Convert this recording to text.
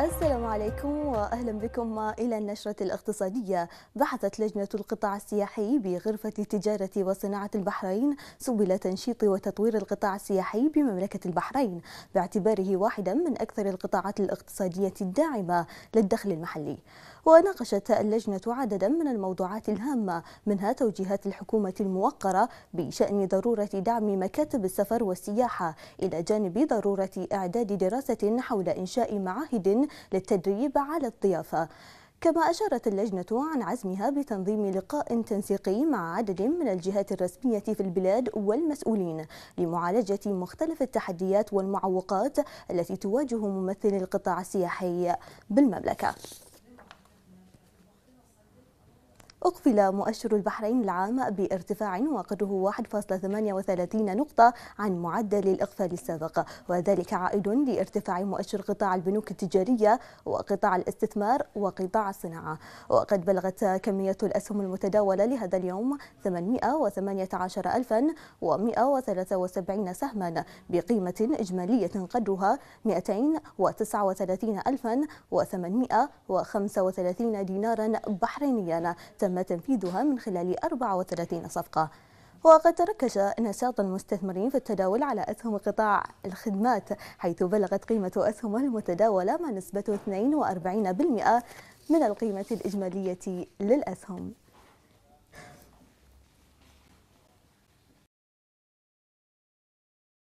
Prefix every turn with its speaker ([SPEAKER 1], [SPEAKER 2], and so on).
[SPEAKER 1] السلام عليكم واهلا بكم الى النشره الاقتصاديه بحثت لجنه القطاع السياحي بغرفه التجاره وصناعه البحرين سبل تنشيط وتطوير القطاع السياحي بمملكه البحرين باعتباره واحدا من اكثر القطاعات الاقتصاديه الداعمه للدخل المحلي وناقشت اللجنة عددا من الموضوعات الهامة منها توجيهات الحكومة الموقرة بشأن ضرورة دعم مكاتب السفر والسياحة إلى جانب ضرورة إعداد دراسة حول إنشاء معاهد للتدريب على الضيافة كما أشارت اللجنة عن عزمها بتنظيم لقاء تنسيقي مع عدد من الجهات الرسمية في البلاد والمسؤولين لمعالجة مختلف التحديات والمعوقات التي تواجه ممثلي القطاع السياحي بالمملكة أقفل مؤشر البحرين العام بارتفاع وقدره 1.38 نقطة عن معدل الإقفال السابق وذلك عائد لارتفاع مؤشر قطاع البنوك التجارية وقطاع الاستثمار وقطاع الصناعة وقد بلغت كمية الأسهم المتداولة لهذا اليوم 818173 سهما بقيمة إجمالية قدرها 239835 دينارا بحرينيا تم تم تنفيذها من خلال 34 صفقة وقد تركز نشاط المستثمرين في التداول على أسهم قطاع الخدمات حيث بلغت قيمة أسهمه المتداولة ما نسبته 42% من القيمة الإجمالية للأسهم